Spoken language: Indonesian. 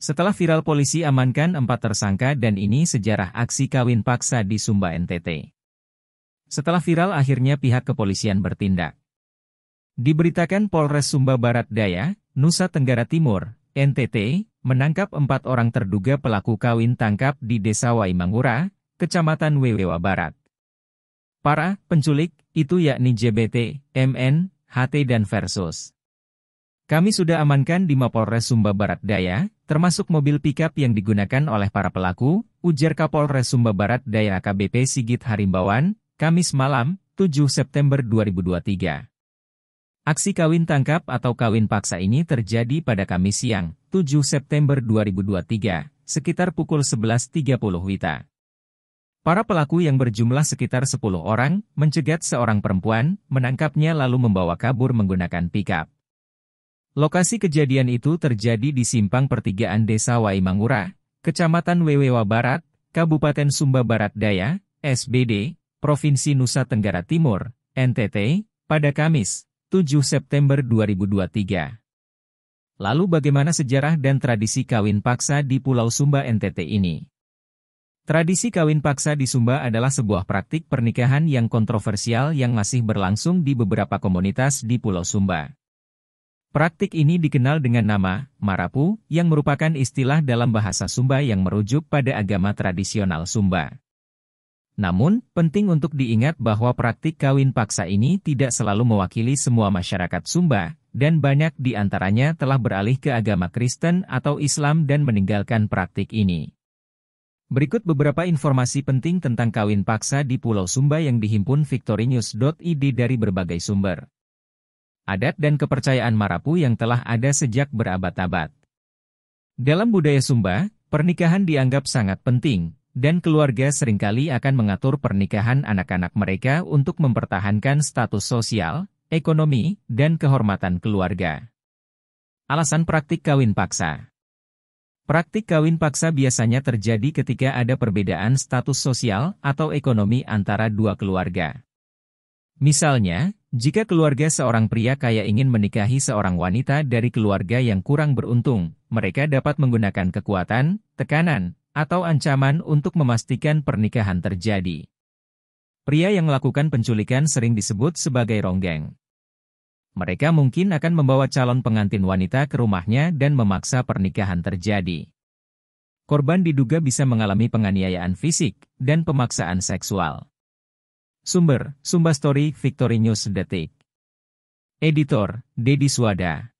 Setelah viral polisi amankan empat tersangka dan ini sejarah aksi kawin paksa di Sumba NTT. Setelah viral akhirnya pihak kepolisian bertindak. Diberitakan Polres Sumba Barat Daya, Nusa Tenggara Timur, NTT, menangkap empat orang terduga pelaku kawin tangkap di Desa Waimangura, Kecamatan Wewewa Barat. Para penculik itu yakni JBT, MN, HT dan Versus. Kami sudah amankan di Mapolres Sumba Barat Daya, termasuk mobil pickup yang digunakan oleh para pelaku, ujar Kapolres Sumba Barat Daya AKBP Sigit Harimbawan, Kamis malam, 7 September 2023. Aksi kawin tangkap atau kawin paksa ini terjadi pada Kamis siang, 7 September 2023, sekitar pukul 11.30 WITA. Para pelaku yang berjumlah sekitar 10 orang, mencegat seorang perempuan, menangkapnya lalu membawa kabur menggunakan pickup. Lokasi kejadian itu terjadi di simpang pertigaan Desa Waimangura, Kecamatan Wewewa Barat, Kabupaten Sumba Barat Daya, SBD, Provinsi Nusa Tenggara Timur, NTT, pada Kamis, 7 September 2023. Lalu bagaimana sejarah dan tradisi kawin paksa di Pulau Sumba NTT ini? Tradisi kawin paksa di Sumba adalah sebuah praktik pernikahan yang kontroversial yang masih berlangsung di beberapa komunitas di Pulau Sumba. Praktik ini dikenal dengan nama marapu, yang merupakan istilah dalam bahasa Sumba yang merujuk pada agama tradisional Sumba. Namun, penting untuk diingat bahwa praktik kawin paksa ini tidak selalu mewakili semua masyarakat Sumba, dan banyak di antaranya telah beralih ke agama Kristen atau Islam dan meninggalkan praktik ini. Berikut beberapa informasi penting tentang kawin paksa di Pulau Sumba yang dihimpun victorinews.id dari berbagai sumber adat dan kepercayaan Marapu yang telah ada sejak berabad-abad. Dalam budaya Sumba, pernikahan dianggap sangat penting, dan keluarga seringkali akan mengatur pernikahan anak-anak mereka untuk mempertahankan status sosial, ekonomi, dan kehormatan keluarga. Alasan praktik kawin paksa Praktik kawin paksa biasanya terjadi ketika ada perbedaan status sosial atau ekonomi antara dua keluarga. Misalnya, jika keluarga seorang pria kaya ingin menikahi seorang wanita dari keluarga yang kurang beruntung, mereka dapat menggunakan kekuatan, tekanan, atau ancaman untuk memastikan pernikahan terjadi. Pria yang melakukan penculikan sering disebut sebagai ronggeng. Mereka mungkin akan membawa calon pengantin wanita ke rumahnya dan memaksa pernikahan terjadi. Korban diduga bisa mengalami penganiayaan fisik dan pemaksaan seksual. Sumber, Sumba Story, Victory News Detik. Editor, Dedi Suwada.